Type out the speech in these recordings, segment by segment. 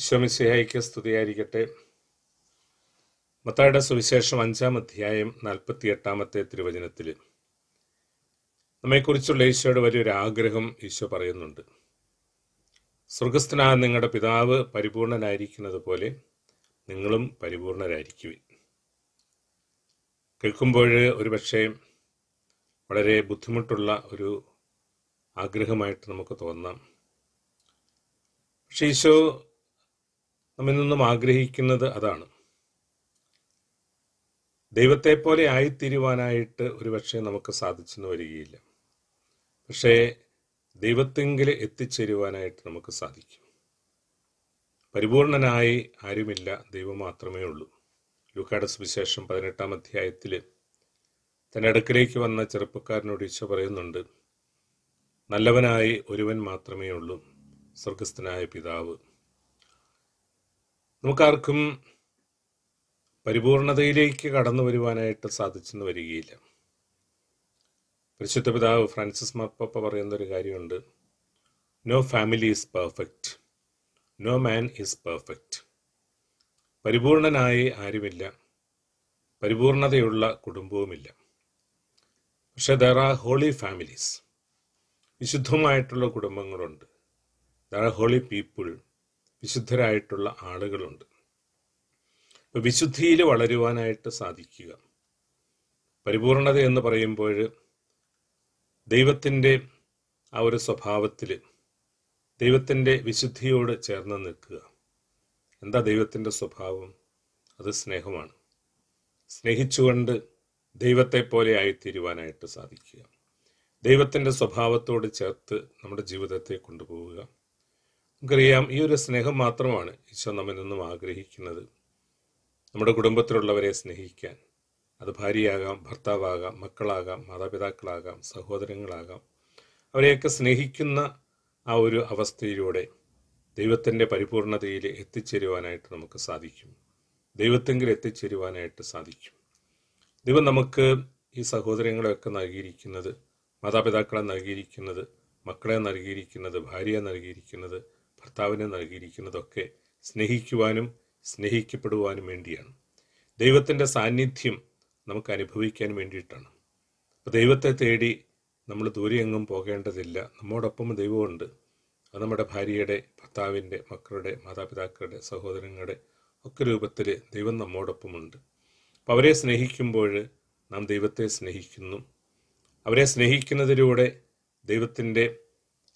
ഈശ്വമിസിഹയ്ക്ക് സ്തുതിയായിരിക്കട്ടെ മത്തായുടെ സുവിശേഷം അഞ്ചാം അധ്യായം എട്ടാമത്തെ തിരുവചനത്തിൽ നമ്മെക്കുറിച്ചുള്ള ഈശോയുടെ വലിയൊരു ആഗ്രഹം ഈശോ പറയുന്നുണ്ട് സ്വർഗസ്ഥനായ നിങ്ങളുടെ പിതാവ് പരിപൂർണനായിരിക്കുന്നത് പോലെ നിങ്ങളും പരിപൂർണരായിരിക്കുവിൻ കേൾക്കുമ്പോൾ ഒരുപക്ഷെ വളരെ ബുദ്ധിമുട്ടുള്ള ഒരു ആഗ്രഹമായിട്ട് നമുക്ക് തോന്നാം പക്ഷേ ഈശോ നമ്മിൽ നിന്നും ആഗ്രഹിക്കുന്നത് അതാണ് ദൈവത്തെ പോലെ ആയിത്തീരുവാനായിട്ട് ഒരുപക്ഷെ നമുക്ക് സാധിച്ചെന്ന് വരികയില്ല പക്ഷേ ദൈവത്തെങ്കിൽ എത്തിച്ചേരുവാനായിട്ട് നമുക്ക് സാധിക്കും പരിപൂർണനായി ആരുമില്ല ദൈവം മാത്രമേ ഉള്ളൂ യൂക്കാടസ് വിശേഷം പതിനെട്ടാം അധ്യായത്തിൽ തൻ്റെ അടുക്കിലേക്ക് വന്ന ചെറുപ്പക്കാരനോട് ഈശോ പറയുന്നുണ്ട് നല്ലവനായി ഒരുവൻ മാത്രമേ ഉള്ളൂ സ്വർഗസ്ഥനായ പിതാവ് നമുക്കാർക്കും പരിപൂർണതയിലേക്ക് കടന്നു വരുവാനായിട്ട് സാധിച്ചെന്ന് വരികയില്ല പരിശുദ്ധ പിതാവ് ഫ്രാൻസിസ് മാർപ്പ പറയുന്ന ഒരു കാര്യമുണ്ട് no family is perfect no man is perfect പരിപൂർണനായി ആരുമില്ല പരിപൂർണതയുള്ള കുടുംബവുമില്ല പക്ഷെ ദർ ആർ ഹോളി ഫാമിലീസ് വിശുദ്ധമായിട്ടുള്ള കുടുംബങ്ങളുണ്ട് ദർ ആർ ഹോളി പീപ്പിൾ വിശുദ്ധരായിട്ടുള്ള ആളുകളുണ്ട് അപ്പോൾ വിശുദ്ധിയിൽ വളരുവാനായിട്ട് സാധിക്കുക പരിപൂർണത എന്ന് പറയുമ്പോൾ ദൈവത്തിൻ്റെ ആ ഒരു സ്വഭാവത്തിൽ ദൈവത്തിൻ്റെ വിശുദ്ധിയോട് ചേർന്ന് നിൽക്കുക എന്താ ദൈവത്തിൻ്റെ സ്വഭാവം അത് സ്നേഹമാണ് സ്നേഹിച്ചുകൊണ്ട് ദൈവത്തെ പോലെ ആയിത്തീരുവാനായിട്ട് സാധിക്കുക ദൈവത്തിൻ്റെ സ്വഭാവത്തോട് ചേർത്ത് നമ്മുടെ ജീവിതത്തെ കൊണ്ടുപോവുക നമുക്കറിയാം ഈ ഒരു സ്നേഹം മാത്രമാണ് ഈശോ നമ്മിൽ നിന്നും ആഗ്രഹിക്കുന്നത് നമ്മുടെ കുടുംബത്തിലുള്ളവരെ സ്നേഹിക്കാൻ അത് ഭാര്യയാകാം ഭർത്താവാകാം മക്കളാകാം മാതാപിതാക്കളാകാം സഹോദരങ്ങളാകാം അവരെയൊക്കെ സ്നേഹിക്കുന്ന ആ ഒരു അവസ്ഥയിലൂടെ ദൈവത്തിൻ്റെ പരിപൂർണതയിൽ എത്തിച്ചേരുവാനായിട്ട് നമുക്ക് സാധിക്കും ദൈവത്തെങ്കിൽ എത്തിച്ചേരുവാനായിട്ട് സാധിക്കും ദൈവം നമുക്ക് ഈ സഹോദരങ്ങളെയൊക്കെ നൽകിയിരിക്കുന്നത് മാതാപിതാക്കളെ നൽകിയിരിക്കുന്നത് മക്കളെ നൽകിയിരിക്കുന്നത് ഭാര്യയെ നൽകിയിരിക്കുന്നത് കർത്താവിന് നൽകിയിരിക്കുന്നതൊക്കെ സ്നേഹിക്കുവാനും സ്നേഹിക്കപ്പെടുവാനും വേണ്ടിയാണ് ദൈവത്തിൻ്റെ സാന്നിധ്യം നമുക്ക് അനുഭവിക്കാൻ വേണ്ടിയിട്ടാണ് അപ്പോൾ ദൈവത്തെ തേടി നമ്മൾ ദൂരെയെങ്ങും പോകേണ്ടതില്ല നമ്മോടൊപ്പം ദൈവമുണ്ട് അത് നമ്മുടെ ഭാര്യയുടെ ഭർത്താവിൻ്റെ മക്കളുടെ മാതാപിതാക്കളുടെ സഹോദരങ്ങളുടെ ഒക്കെ രൂപത്തിൽ ദൈവം നമ്മോടൊപ്പമുണ്ട് അപ്പോൾ അവരെ സ്നേഹിക്കുമ്പോൾ നാം ദൈവത്തെ സ്നേഹിക്കുന്നു അവരെ സ്നേഹിക്കുന്നതിലൂടെ ദൈവത്തിൻ്റെ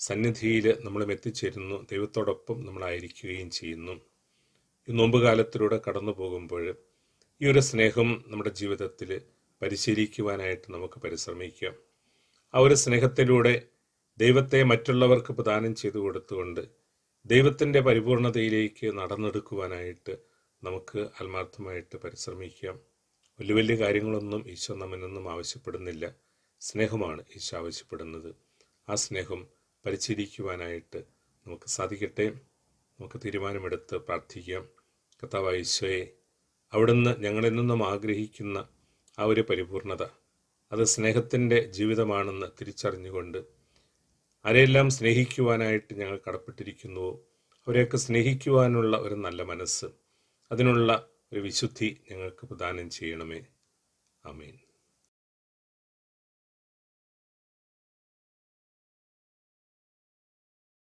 സന്നിധിയിൽ നമ്മളും എത്തിച്ചേരുന്നു ദൈവത്തോടൊപ്പം നമ്മളായിരിക്കുകയും ചെയ്യുന്നു ഈ നോമ്പുകാലത്തിലൂടെ കടന്നു പോകുമ്പോൾ ഈ ഒരു സ്നേഹം നമ്മുടെ ജീവിതത്തിൽ പരിശീലിക്കുവാനായിട്ട് നമുക്ക് പരിശ്രമിക്കാം ആ ഒരു സ്നേഹത്തിലൂടെ ദൈവത്തെ മറ്റുള്ളവർക്ക് പ്രദാനം ചെയ്തു കൊടുത്തുകൊണ്ട് ദൈവത്തിൻ്റെ പരിപൂർണതയിലേക്ക് നടന്നെടുക്കുവാനായിട്ട് നമുക്ക് ആത്മാർത്ഥമായിട്ട് പരിശ്രമിക്കാം വലിയ വലിയ കാര്യങ്ങളൊന്നും ഈശോ നമ്മനൊന്നും ആവശ്യപ്പെടുന്നില്ല സ്നേഹമാണ് ഈശോ ആവശ്യപ്പെടുന്നത് ആ സ്നേഹം പരിചരിക്കുവാനായിട്ട് നമുക്ക് സാധിക്കട്ടെ നമുക്ക് തീരുമാനമെടുത്ത് പ്രാർത്ഥിക്കാം കർത്താവ് ഈശോയെ അവിടുന്ന് ഞങ്ങളിൽ നിന്നും ആഗ്രഹിക്കുന്ന ആ ഒരു പരിപൂർണത അത് സ്നേഹത്തിൻ്റെ ജീവിതമാണെന്ന് തിരിച്ചറിഞ്ഞുകൊണ്ട് ആരെയെല്ലാം സ്നേഹിക്കുവാനായിട്ട് ഞങ്ങൾ കടപ്പെട്ടിരിക്കുന്നുവോ അവരെയൊക്കെ സ്നേഹിക്കുവാനുള്ള ഒരു നല്ല മനസ്സ് അതിനുള്ള ഒരു വിശുദ്ധി ഞങ്ങൾക്ക് പ്രദാനം ചെയ്യണമേ ആമീൻ